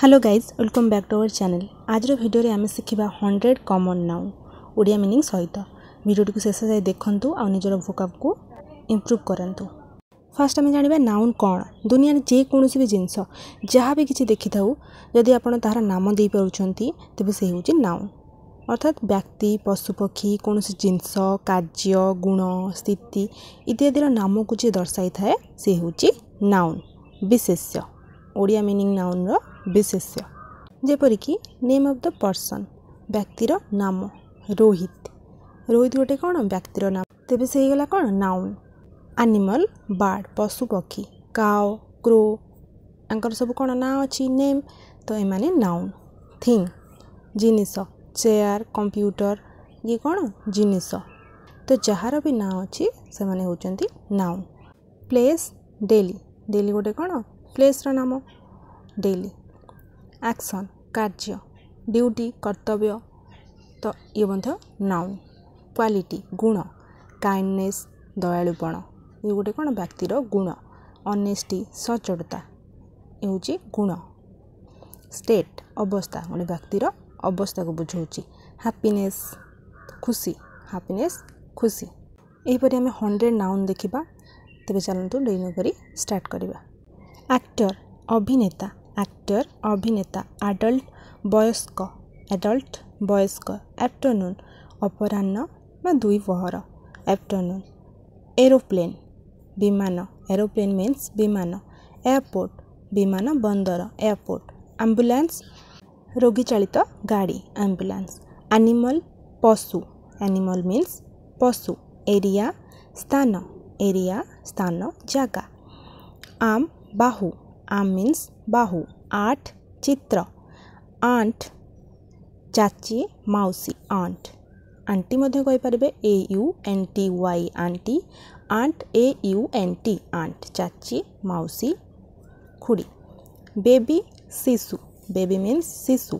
hello guys welcome back to our channel আজর ভিডিওরে আমি শিখিবা hundred common noun Odia meaning সহিত ভিডিওটিকে শেষ যাই দেখন্তু আর নিজের ভোকাবকু ইম্প্রুভ করন্তু ফার্স্ট আমি জাঁয়া নাউন কণ দুনিয়ার যেকৌশি বি জিনিস যা বি কিছু দেখি থাকু যদি আপনার তাহার নাম দিয়েপারুচ্ছেন তেবে সে হচ্ছে নাউন অর্থাৎ ব্যক্তি পশুপক্ষী কৌশি জিনিস কার্য গুণ স্থিতি ইত্যাদির নামকু যে দর্শাই থাকে সে হচ্ছে নাউন বিশেষ্য ଓଡ଼ିଆ ମିନିଂ ନାଉନ୍ର ବିଶେଷ୍ୟ ଯେପରିକି ନେମ୍ ଅଫ୍ ଦ ପର୍ସନ୍ ବ୍ୟକ୍ତିର ନାମ ରୋହିତ ରୋହିତ ଗୋଟେ କ'ଣ ବ୍ୟକ୍ତିର ନାମ ତେବେ ସେ ହେଇଗଲା କ'ଣ ନାଉନ୍ ଆନିମଲ୍ ବାର୍ଡ଼ ପଶୁପକ୍ଷୀ କାଓ କ୍ରୋ ତାଙ୍କର ସବୁ କ'ଣ ନାଁ ଅଛି ନେମ୍ ତ ଏମାନେ ନାଉନ୍ ଥିଙ୍ଗ ଜିନିଷ ଚେୟାର କମ୍ପ୍ୟୁଟର ଇଏ କ'ଣ ଜିନିଷ ତ ଯାହାର ବି ନାଁ ଅଛି ସେମାନେ ହେଉଛନ୍ତି ନାଉନ୍ ପ୍ଲେସ୍ ଡେଲି ଡେଲି ଗୋଟେ କ'ଣ ପ୍ଲେସ୍ର ନାମ ଡେଲି ଆକ୍ସନ୍ କାର୍ଯ୍ୟ ଡ୍ୟୁଟି କର୍ତ୍ତବ୍ୟ ତ ଇଏ ମଧ୍ୟ ନାଉନ୍ କ୍ୱାଲିଟି ଗୁଣ କାଇଣ୍ଡନେସ୍ ଦୟାଳୁପଣ ଇଏ ଗୋଟେ କ'ଣ ବ୍ୟକ୍ତିର ଗୁଣ ଅନେଷ୍ଟି ସଚ୍ଚୋଟତା ଏ ହେଉଛି ଗୁଣ ଷ୍ଟେଟ୍ ଅବସ୍ଥା ଗୋଟେ ବ୍ୟକ୍ତିର ଅବସ୍ଥାକୁ ବୁଝାଉଛି ହାପିନେସ୍ ଖୁସି ହାପିନେସ୍ ଖୁସି ଏହିପରି ଆମେ ହଣ୍ଡ୍ରେଡ଼ ନାଉନ୍ ଦେଖିବା ତେବେ ଚାଲନ୍ତୁ ଡେଇନ କରି ଷ୍ଟାର୍ଟ କରିବା ଆକ୍ଟର ଅଭିନେତା ଆକ୍ଟର ଅଭିନେତା ଆଡଲ୍ଟ ବୟସ୍କ ଆଡଲ୍ଟ ବୟସ୍କ ଆଫ୍ଟରନୁନ୍ ଅପରାହ୍ନ ବା ଦୁଇ ପହର ଆଫ୍ଟରନୁନ୍ ଏରୋପ୍ଲେନ୍ ବିମାନ ଏରୋପ୍ଲେନ୍ ମିନ୍ସ ବିମାନ ଏୟାରପୋର୍ଟ ବିମାନ ବନ୍ଦର ଏୟାରପୋର୍ଟ ଆମ୍ବୁଲାନ୍ସ ରୋଗୀ ଚାଳିତ ଗାଡ଼ି ଆମ୍ବୁଲାନ୍ସ ଆନିମଲ୍ ପଶୁ ଆନିମଲ୍ ମିନ୍ସ ପଶୁ ଏରିଆ ସ୍ଥାନ ଏରିଆ ସ୍ଥାନ ଜାଗା ଆମ୍ ବାହୁ arm means bahu art chitra aunt চাচি মাউসি আন্ট আন্টি ମଧ୍ୟ କହିପାରିବେ A U N T Y aunty aunt A U N T aunt ଚାଚି ମାଉସୀ ଖୁଡ଼ି ବେବି ଶିଶୁ ବେବି ମିନ୍ସ ଶିଶୁ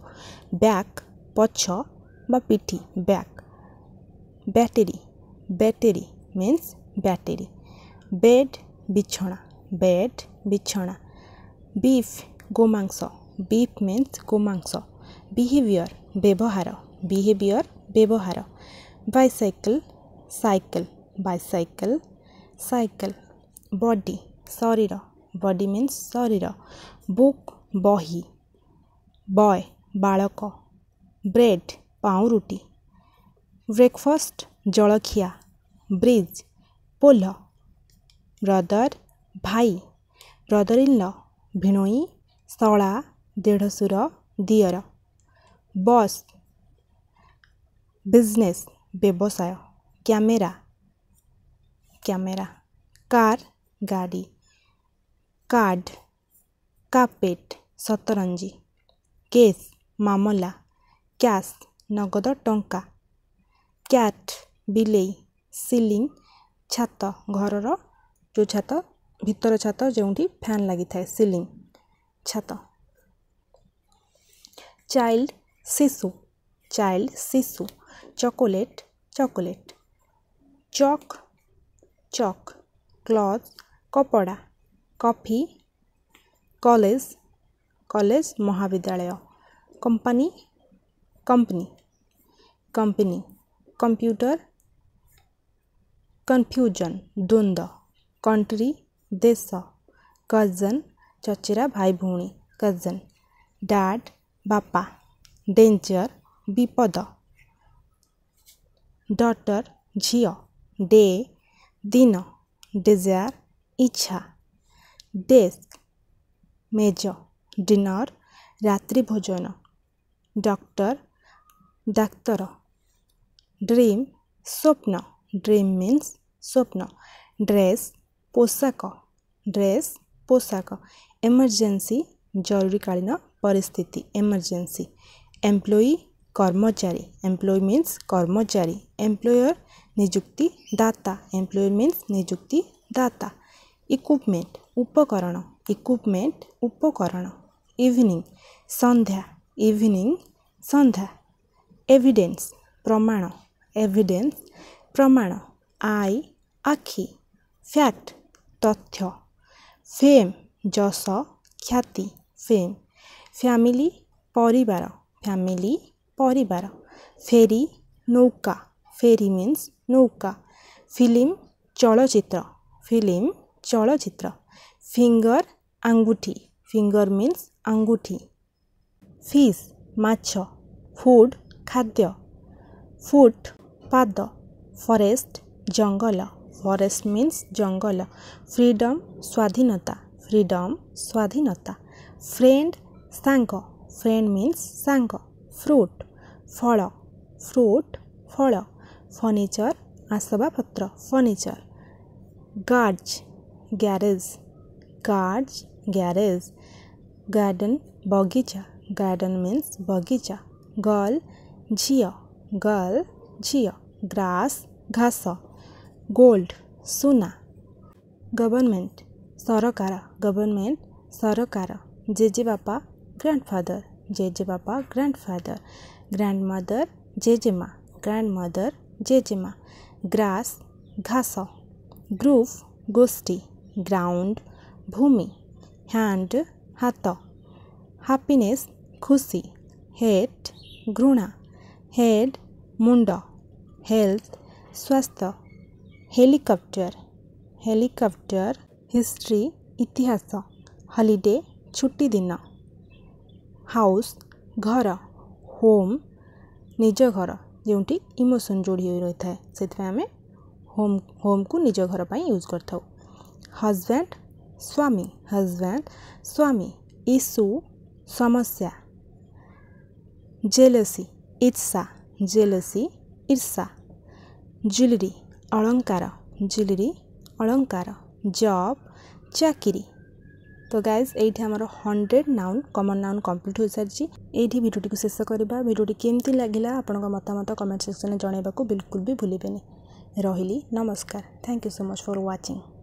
ବ୍ୟାକ୍ ପଛ বা পিঠি back battery battery means battery bed বিছଣା বেড বিছଣା বিফ গোমাংস বিফ মিন্স গোমাংস বিহেভিয়র ব্যবহার বিহেভিয়র ব্যবহার bicycle cycle bicycle cycle body শরীর বডি মিন্স শরীর বুক বহি বয় বালক ব্রেড ପାଉଁରୁଟି ବ୍ରେକଫାଷ୍ଟ ଜଳଖିଆ ବ୍ରିଜ୍ ପୋଲ ବ୍ରଦର ଭାଇ ବ୍ରଦର ଇନ୍ ଲ ଭିଣୋଇ ଶଳା ଦେଢ଼ଶୁର ଦିଅର ବସ୍ ବିଜନେସ୍ ବ୍ୟବସାୟ କ୍ୟାମେରା କ୍ୟାମେରା କାର୍ ଗାଡ଼ି କାର୍ଡ଼ କାର୍ପେଟ୍ ସତରଞ୍ଜି କେସ୍ ମାମଲା କ୍ୟାସ୍ ନଗଦ ଟଙ୍କା କ୍ୟାଟ୍ ବିଲେଇ ସିଲିଂ ଛାତ ଘରର ଯେଉଁ ଛାତ भितर छात जो फैन लगी था सिलिंग छात चाइल्ड शिशु चाइल्ड शिशु chocolate chocolate chalk chalk cloth कपड़ा कॉफी कॉलेज कॉलेज महाविद्यालय company company company computer confusion द्वंद कंट्री देश कजन चचेरा भाई भी कजन डैड बापा डेंजर विपद डटर झी डे दिन डिजायर इच्छा डेस्क मेज डिनर रात्रि भोजन डॉक्टर डाक्तर ड्रीम स्वप्न ड्रीम मीन्स स्वप्न ड्रेस ପୋଷାକ ଡ୍ରେସ୍ ପୋଷାକ ଏମର୍ଜେନ୍ସି ଜରୁରୀକାଳୀନ ପରିସ୍ଥିତି ଏମର୍ଜେନ୍ସି ଏମ୍ପ୍ଲୋଇ କର୍ମଚାରୀ ଏମ୍ପ୍ଲୋଇ ମିନ୍ସ କର୍ମଚାରୀ ଏମ୍ପ୍ଲୋୟର୍ ନିଯୁକ୍ତିଦାତା ଏମ୍ପ୍ଲୋୟର୍ ମିନ୍ସ ନିଯୁକ୍ତିଦାତା ଇକ୍ୱିପମେଣ୍ଟ ଉପକରଣ ଇକ୍ୱିପମେଣ୍ଟ ଉପକରଣ ଇଭିନିଂ ସନ୍ଧ୍ୟା ଇଭିନିଂ ସନ୍ଧ୍ୟା ଏଭିଡ଼େନ୍ସ ପ୍ରମାଣ ଏଭିଡ଼େନ୍ସ ପ୍ରମାଣ ଆଇ ଆଖି ଫ୍ୟାକ୍ଟ তথ্য ଫେମ୍ ଯଶ ଖ୍ୟାତି ଫେମ୍ ଫ୍ୟାମିଲି ପରିବାର ଫ୍ୟାମିଲି ପରିବାର ଫେରି ନୌକା ଫେରି ମିନ୍ସ ନୌକା ଫିଲ୍ମ ଚଳଚ୍ଚିତ୍ର ଫିଲ୍ମ ଚଳଚ୍ଚିତ୍ର ଫିଙ୍ଗର ଆଙ୍ଗୁଠି ଫିଙ୍ଗର ମିନ୍ସ ଆଙ୍ଗୁଠି ଫିସ୍ ମାଛ ଫୁଡ଼୍ ଖାଦ୍ୟ ଫୁଟ୍ ପାଦ ଫରେଷ୍ଟ ଜଙ୍ଗଲ फॉरेस्ट मीन्स जंगल फ्रीडम स्वाधीनता फ्रीडम स्वाधीनता फ्रेंड सांग फ्रेंड मीन्स सांग फ्रुट फल फ्रुट फल फर्णिचर आसबाबपत्र furniture garage garage garage garage garden बगीचा गार्डन मीन्स बगीचा गर्ल झी गर्ल झियो ग्रास घास गोल्ड सुना गवर्नमेंट सरकार गवर्नमेंट सरकार जेजे बापा ग्रैंडफादर जेजे बापा ग्रैंडफादर ग्रैंड मदर जेजेमा ग्रैंड मदर जेजेमा ग्रास घास ग्रुप गोष्ठी ग्राउंड भूमि हैंड हाथ हैप्पीनेस खुशी हेट घृणा हेड मुंड हेल्थ स्वास्थ्य हेलिकप्टर हेलिकप्टर हिस्ट्री इतिहास हलीडे छुट्टी दिन हाउस घर होम निज घर जोटी इमोशन जोड़ी हुई रही है से आम होम होम को निज घर पर यूज कर हजबैंड स्वामी हजबैंड स्वामी इशु समस्या जेलसी ईर्षा जेलसी ईर्षा ज्वेलरी ଅଳଙ୍କାର ଜୁଲିରୀ ଅଳଙ୍କାର ଜବ୍ ଚାକିରି ତ ଗାଇଜ୍ ଏଇଠି ଆମର hundred noun common noun complete ହୋଇସାରିଛି ଏଇଠି ଭିଡ଼ିଓଟିକୁ ଶେଷ କରିବା ଭିଡ଼ିଓଟି କେମିତି ଲାଗିଲା ଆପଣଙ୍କ ମତାମତ କମେଣ୍ଟ ସେକ୍ସନ୍ରେ ଜଣାଇବାକୁ ବିଲକୁଲ ବି ଭୁଲିବେନି ରହିଲି ନମସ୍କାର thank you so much for watching